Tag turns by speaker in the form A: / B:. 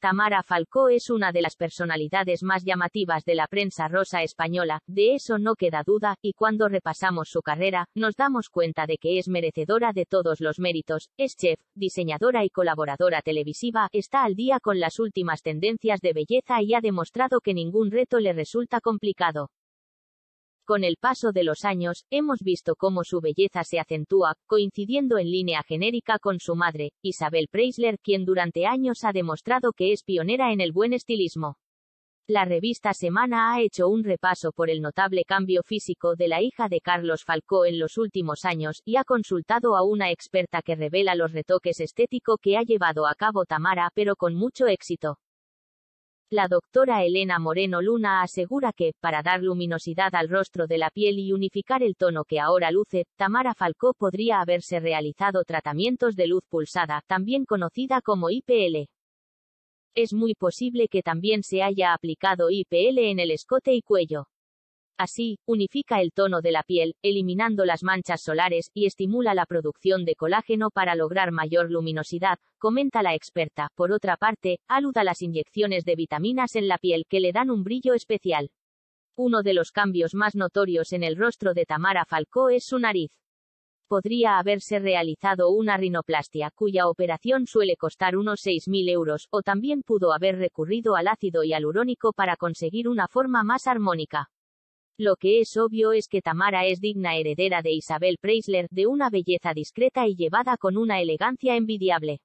A: Tamara Falcó es una de las personalidades más llamativas de la prensa rosa española, de eso no queda duda, y cuando repasamos su carrera, nos damos cuenta de que es merecedora de todos los méritos, es chef, diseñadora y colaboradora televisiva, está al día con las últimas tendencias de belleza y ha demostrado que ningún reto le resulta complicado. Con el paso de los años, hemos visto cómo su belleza se acentúa, coincidiendo en línea genérica con su madre, Isabel Preisler, quien durante años ha demostrado que es pionera en el buen estilismo. La revista Semana ha hecho un repaso por el notable cambio físico de la hija de Carlos Falcó en los últimos años y ha consultado a una experta que revela los retoques estéticos que ha llevado a cabo Tamara, pero con mucho éxito. La doctora Elena Moreno Luna asegura que, para dar luminosidad al rostro de la piel y unificar el tono que ahora luce, Tamara Falcó podría haberse realizado tratamientos de luz pulsada, también conocida como IPL. Es muy posible que también se haya aplicado IPL en el escote y cuello. Así, unifica el tono de la piel, eliminando las manchas solares, y estimula la producción de colágeno para lograr mayor luminosidad, comenta la experta. Por otra parte, aluda las inyecciones de vitaminas en la piel que le dan un brillo especial. Uno de los cambios más notorios en el rostro de Tamara Falcó es su nariz podría haberse realizado una rinoplastia, cuya operación suele costar unos 6.000 euros, o también pudo haber recurrido al ácido hialurónico para conseguir una forma más armónica. Lo que es obvio es que Tamara es digna heredera de Isabel Preisler, de una belleza discreta y llevada con una elegancia envidiable.